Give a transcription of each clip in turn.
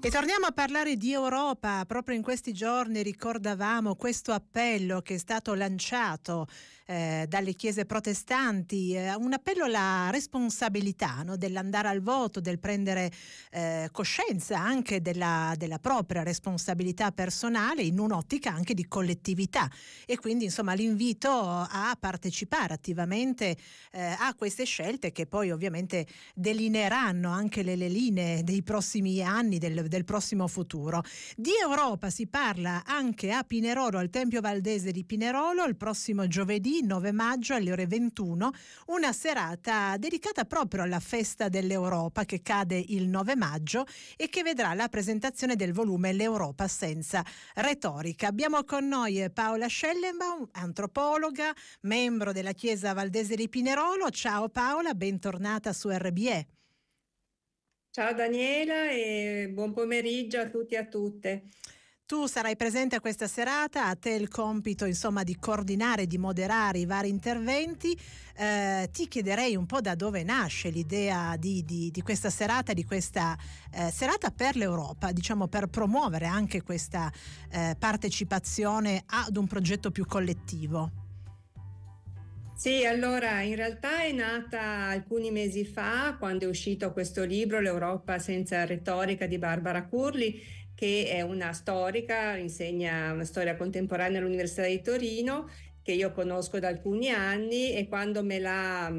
E torniamo a parlare di Europa. Proprio in questi giorni ricordavamo questo appello che è stato lanciato eh, dalle chiese protestanti, eh, un appello alla responsabilità no? dell'andare al voto, del prendere eh, coscienza anche della, della, propria responsabilità personale in un'ottica anche di collettività. E quindi insomma l'invito a partecipare attivamente eh, a queste scelte che poi ovviamente delineeranno anche le, le linee dei prossimi anni del del prossimo futuro. Di Europa si parla anche a Pinerolo, al Tempio Valdese di Pinerolo, il prossimo giovedì 9 maggio alle ore 21, una serata dedicata proprio alla festa dell'Europa che cade il 9 maggio e che vedrà la presentazione del volume L'Europa senza retorica. Abbiamo con noi Paola Schellenbaum, antropologa, membro della Chiesa Valdese di Pinerolo. Ciao Paola, bentornata su RBE. Ciao Daniela e buon pomeriggio a tutti e a tutte. Tu sarai presente a questa serata, a te il compito insomma, di coordinare, di moderare i vari interventi. Eh, ti chiederei un po' da dove nasce l'idea di, di, di questa serata, di questa eh, serata per l'Europa, diciamo per promuovere anche questa eh, partecipazione ad un progetto più collettivo. Sì, allora in realtà è nata alcuni mesi fa quando è uscito questo libro L'Europa senza retorica di Barbara Curli, che è una storica, insegna una storia contemporanea all'Università di Torino che io conosco da alcuni anni e quando me l'ha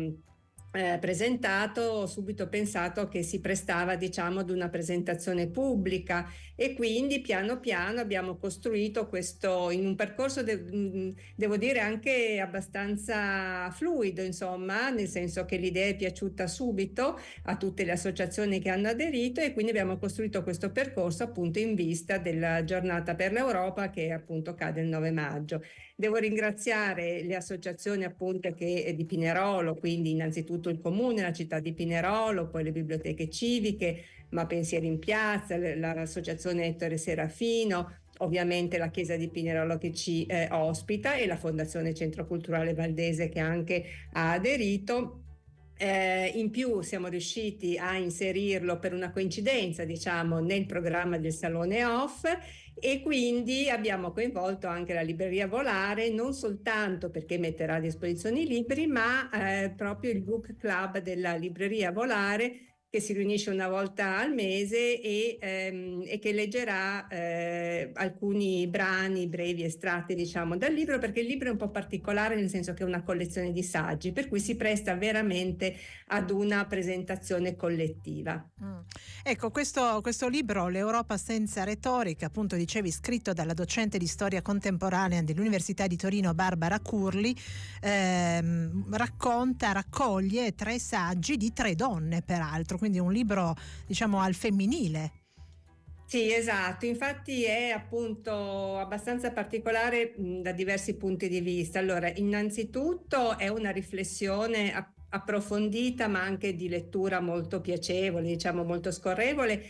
eh, presentato, ho subito pensato che si prestava diciamo ad una presentazione pubblica e quindi piano piano abbiamo costruito questo in un percorso de- mm, mm, devo dire anche abbastanza fluido insomma nel senso che l'idea è piaciuta subito a tutte le associazioni che hanno aderito e quindi abbiamo costruito questo percorso appunto in vista della giornata per l'Europa che appunto cade il 9 maggio. Devo ringraziare le associazioni appunto che di Pinerolo quindi innanzitutto avuto il comune, la città di Pinerolo, poi le biblioteche civiche, Ma Pensieri in Piazza, l'associazione Ettore Serafino, ovviamente la chiesa di Pinerolo che ci eh, ospita e la Fondazione Centro Culturale Valdese che anche ha aderito eh, in più siamo riusciti a inserirlo per una coincidenza, diciamo, nel programma del Salone Off e quindi abbiamo coinvolto anche la libreria Volare, non soltanto perché metterà a disposizione i libri, ma eh, proprio il book club della libreria Volare che si riunisce una volta al mese e, ehm, e che leggerà eh, alcuni brani, brevi estratti diciamo dal libro, perché il libro è un po' particolare nel senso che è una collezione di saggi, per cui si presta veramente ad una presentazione collettiva. Mm. Ecco, questo, questo libro, L'Europa senza retorica, appunto dicevi, scritto dalla docente di storia contemporanea dell'Università di Torino Barbara Curli, ehm, racconta, raccoglie tre saggi di tre donne peraltro quindi un libro diciamo al femminile. Sì, esatto, infatti è appunto abbastanza particolare mh, da diversi punti di vista. Allora, innanzitutto è una riflessione approfondita ma anche di lettura molto piacevole, diciamo molto scorrevole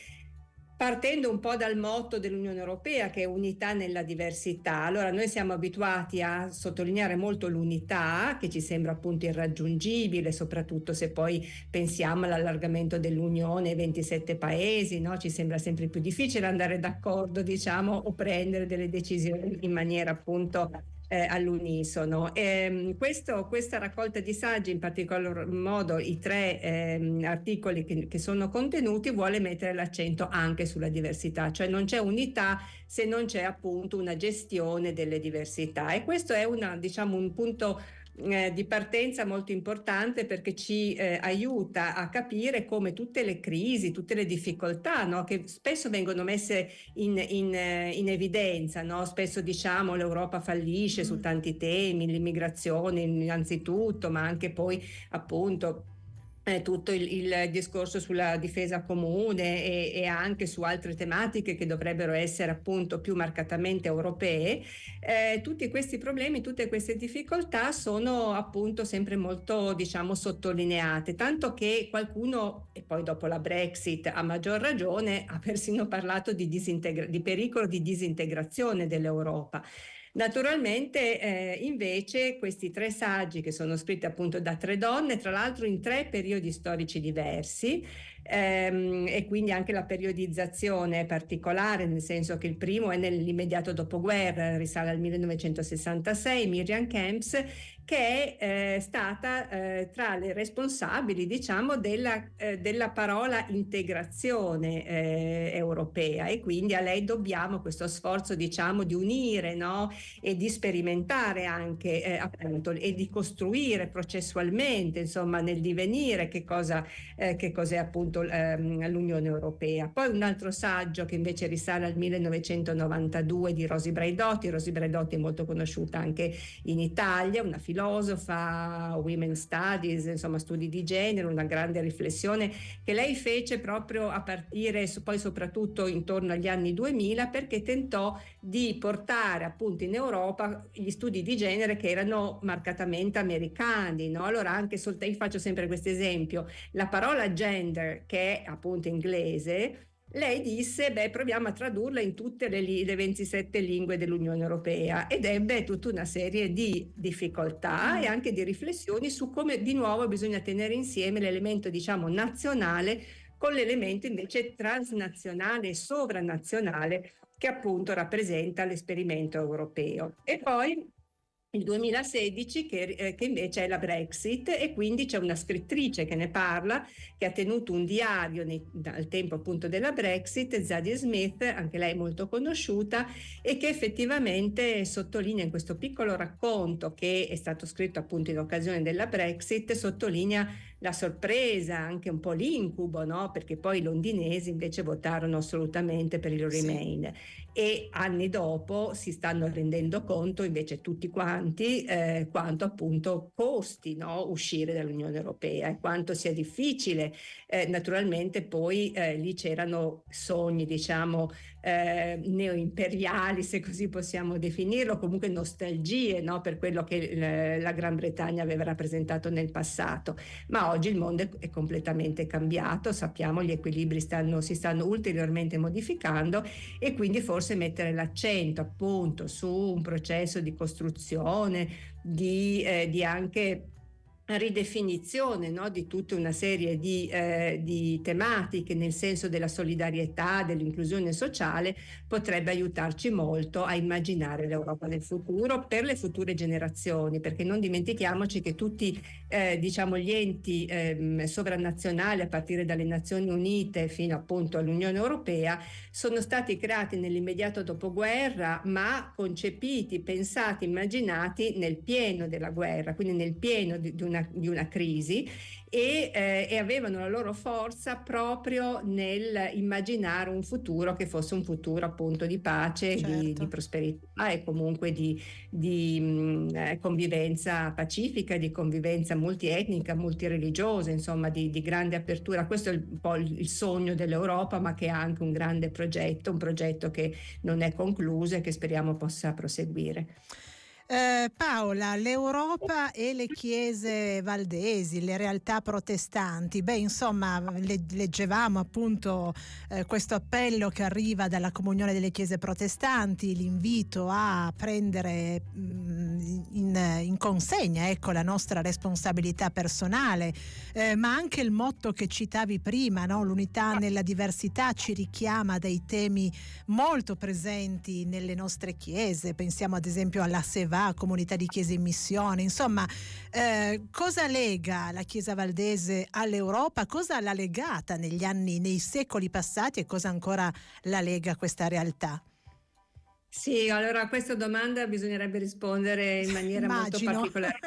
partendo un po' dal motto dell'Unione Europea che è unità nella diversità. Allora noi siamo abituati a sottolineare molto l'unità che ci sembra appunto irraggiungibile, soprattutto se poi pensiamo all'allargamento dell'Unione ai 27 paesi, no? ci sembra sempre più difficile andare d'accordo diciamo, o prendere delle decisioni in maniera appunto eh, all'unisono. E, ehm, questo, questa raccolta di saggi, in particolar modo i tre eh, articoli che, che, sono contenuti, vuole mettere l'accento anche sulla diversità, cioè non c'è unità se non c'è appunto una gestione delle diversità e questo è una, diciamo, un punto eh, di partenza molto importante perché ci eh, aiuta a capire come tutte le crisi, tutte le difficoltà no? che spesso vengono messe in, in, eh, in evidenza, no? spesso diciamo l'Europa fallisce mm. su tanti temi, l'immigrazione innanzitutto, ma anche poi appunto eh, tutto il, il, discorso sulla difesa comune e, e, anche su altre tematiche che dovrebbero essere appunto più marcatamente europee, eh, tutti questi problemi, tutte queste difficoltà sono appunto sempre molto diciamo sottolineate, tanto che qualcuno, e poi dopo la Brexit a maggior ragione, ha persino parlato di, disintegra- di pericolo di disintegrazione dell'Europa. Naturalmente eh, invece questi tre saggi che sono scritti appunto da tre donne, tra l'altro in tre periodi storici diversi ehm, e quindi anche la periodizzazione è particolare, nel senso che il primo è nell'immediato dopoguerra, risale al 1966, Miriam Kemps che è eh, stata eh, tra le responsabili diciamo, della, eh, della, parola integrazione eh, europea e quindi a lei dobbiamo questo sforzo diciamo, di unire no? e di sperimentare anche eh, appunto, e di costruire processualmente insomma, nel divenire che, cosa, eh, che cos'è appunto ehm, l'Unione Europea. Poi un altro saggio che invece risale al 1992 di Rosi Braidotti, Rosi Braidotti è molto conosciuta anche in Italia, una filosofia filosofa, women's studies, insomma studi di genere, una grande riflessione che lei fece proprio a partire poi soprattutto intorno agli anni 2000 perché tentò di portare appunto in Europa gli studi di genere che erano marcatamente americani. No? Allora anche soltanto, io faccio sempre questo esempio, la parola gender che è appunto inglese lei disse, beh, proviamo a tradurla in tutte le, le 27 lingue dell'Unione Europea ed ebbe tutta una serie di difficoltà mm. e anche di riflessioni su come di nuovo bisogna tenere insieme l'elemento, diciamo, nazionale con l'elemento invece transnazionale e sovranazionale che appunto rappresenta l'esperimento europeo. E poi il 2016 che, eh, che, invece è la Brexit e quindi c'è una scrittrice che ne parla che ha tenuto un diario nei, al tempo appunto della Brexit, Zadie Smith, anche lei molto conosciuta e che effettivamente sottolinea in questo piccolo racconto che è stato scritto appunto in occasione della Brexit, sottolinea la sorpresa, anche un po' l'incubo, no? perché poi i londinesi invece votarono assolutamente per il Remain. Sì e anni dopo si stanno rendendo conto invece tutti quanti eh, quanto appunto costi no, uscire dall'Unione Europea e quanto sia difficile. Eh, naturalmente poi eh, lì c'erano sogni diciamo eh, neoimperiali se così possiamo definirlo, comunque nostalgie no, per quello che eh, la Gran Bretagna aveva rappresentato nel passato, ma oggi il mondo è completamente cambiato, sappiamo gli equilibri stanno, si stanno ulteriormente modificando e quindi forse forse mettere l'accento appunto su un processo di costruzione, di, eh, di anche ridefinizione no, di tutta una serie di, eh, di, tematiche nel senso della solidarietà, dell'inclusione sociale, potrebbe aiutarci molto a immaginare l'Europa del futuro per le future generazioni, perché non dimentichiamoci che tutti eh, diciamo, gli enti ehm, sovranazionali a partire dalle Nazioni Unite fino appunto all'Unione Europea sono stati creati nell'immediato dopoguerra ma concepiti, pensati, immaginati nel pieno della guerra, quindi nel pieno di, di, una, di una crisi e, eh, e avevano la loro forza proprio nel immaginare un futuro che fosse un futuro appunto di pace, certo. di, di, certo. prosperità e comunque di, di mh, mm, eh, convivenza pacifica, di convivenza multietnica, multireligiosa, insomma di, di grande apertura. Questo è un po' il, il sogno dell'Europa, ma che è anche un grande progetto, un progetto che non è concluso e che speriamo possa proseguire. Eh, Paola, l'Europa e le chiese valdesi, le realtà protestanti, beh insomma le, leggevamo appunto eh, questo appello che arriva dalla comunione delle chiese protestanti, l'invito a prendere mh, mm, in, in consegna ecco, la nostra responsabilità personale, eh, ma anche il motto che citavi prima, no? l'unità nella diversità ci richiama dei temi molto presenti nelle nostre chiese, pensiamo ad esempio alla SEVA, comunità di chiese in missione, insomma eh, cosa lega la Chiesa Valdese all'Europa, cosa l'ha legata negli anni, nei secoli passati e cosa ancora la lega a questa realtà? Sì, allora a questa domanda bisognerebbe rispondere in maniera Immagino. molto particolare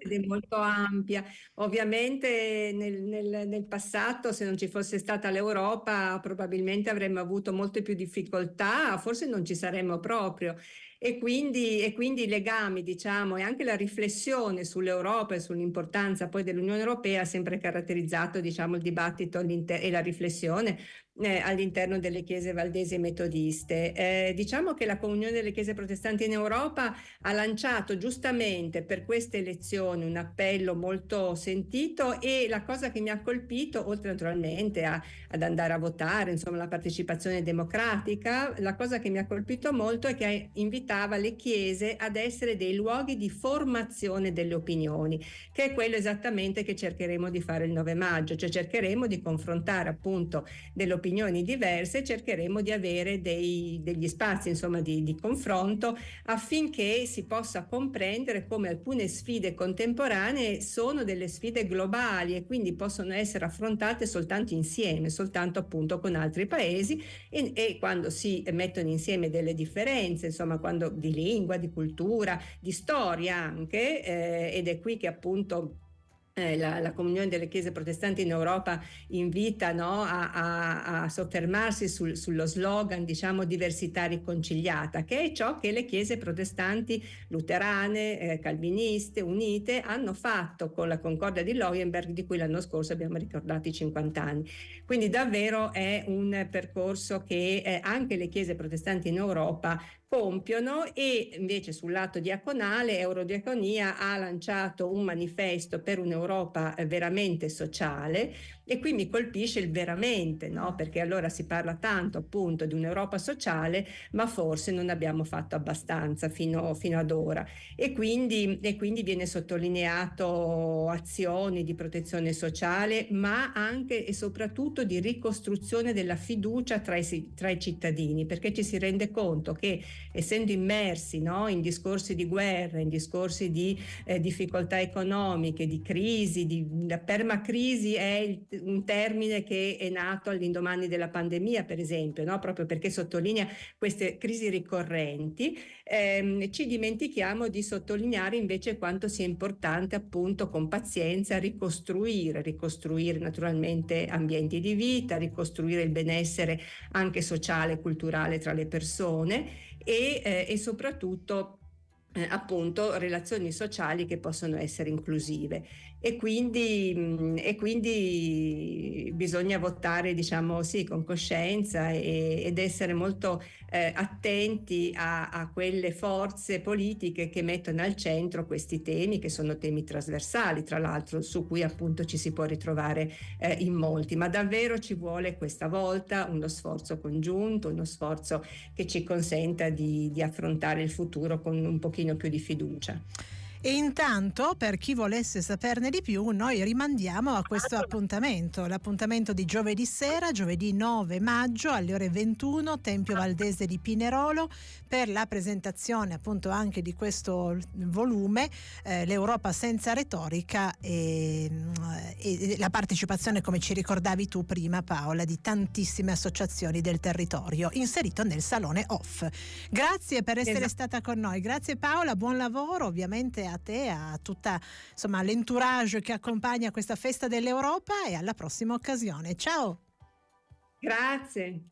ed molto ampia. Ovviamente nel, nel, nel, passato, se non ci fosse stata l'Europa, probabilmente avremmo avuto molte più difficoltà, forse non ci saremmo proprio. E quindi, e quindi i legami, diciamo, e anche la riflessione sull'Europa e sull'importanza poi dell'Unione Europea ha sempre caratterizzato, diciamo, il dibattito e la riflessione eh, all'interno delle chiese valdesi e metodiste. Eh, diciamo che la Comunione delle Chiese Protestanti in Europa ha lanciato giustamente per queste elezioni un appello molto sentito e la cosa che mi ha colpito, oltre naturalmente a, ad andare a votare, insomma la partecipazione democratica, la cosa che mi ha colpito molto è che invitava le chiese ad essere dei luoghi di formazione delle opinioni, che è quello esattamente che cercheremo di fare il 9 maggio, cioè cercheremo di confrontare appunto delle opinioni opinioni diverse, cercheremo di avere dei, degli spazi insomma, di, di confronto affinché si possa comprendere come alcune sfide contemporanee sono delle sfide globali e quindi possono essere affrontate soltanto insieme, soltanto appunto con altri paesi e, e quando si mettono insieme delle differenze, insomma, quando di lingua, di cultura, di storia anche, eh, ed è qui che appunto eh, la, la, comunione delle chiese protestanti in Europa invita no, a, a, a, soffermarsi sul, sullo slogan diciamo diversità riconciliata che è ciò che le chiese protestanti luterane, eh, calviniste, unite hanno fatto con la concordia di Leuenberg di cui l'anno scorso abbiamo ricordato i 50 anni quindi davvero è un percorso che eh, anche le chiese protestanti in Europa compiono e invece sul lato diaconale Eurodiaconia ha lanciato un manifesto per un'Europa eh, veramente sociale, e qui mi colpisce il veramente, no? perché allora si parla tanto appunto di un'Europa sociale, ma forse non abbiamo fatto abbastanza fino, fino ad ora. E quindi, e quindi viene sottolineato azioni di protezione sociale, ma anche e soprattutto di ricostruzione della fiducia tra i, tra i cittadini, perché ci si rende conto che essendo immersi no, in discorsi di guerra, in discorsi di eh, difficoltà economiche, di crisi, di, la permacrisi è il un termine che è nato all'indomani della pandemia, per esempio, no? proprio perché sottolinea queste crisi ricorrenti, ehm, ci dimentichiamo di sottolineare invece quanto sia importante appunto con pazienza ricostruire, ricostruire naturalmente ambienti di vita, ricostruire il benessere anche sociale e culturale tra le persone e, eh, e soprattutto eh, appunto relazioni sociali che possono essere inclusive e quindi, mh, mm, e quindi bisogna votare diciamo sì con coscienza e, ed essere molto eh, attenti a, a, quelle forze politiche che mettono al centro questi temi che sono temi trasversali tra l'altro su cui appunto ci si può ritrovare eh, in molti ma davvero ci vuole questa volta uno sforzo congiunto uno sforzo che ci consenta di, di affrontare il futuro con un pochino pochettino più di fiducia. E intanto, per chi volesse saperne di più, noi rimandiamo a questo appuntamento, l'appuntamento di giovedì sera, giovedì 9 maggio alle ore 21, Tempio Valdese di Pinerolo, per la presentazione appunto anche di questo volume, eh, L'Europa senza retorica eh, e, e la partecipazione, come ci ricordavi tu prima Paola, di tantissime associazioni del territorio, inserito nel salone off. Grazie per essere esatto. stata con noi, grazie Paola, buon lavoro ovviamente a serate, a tutta insomma, l'entourage che accompagna questa festa dell'Europa e alla prossima occasione. Ciao! Grazie.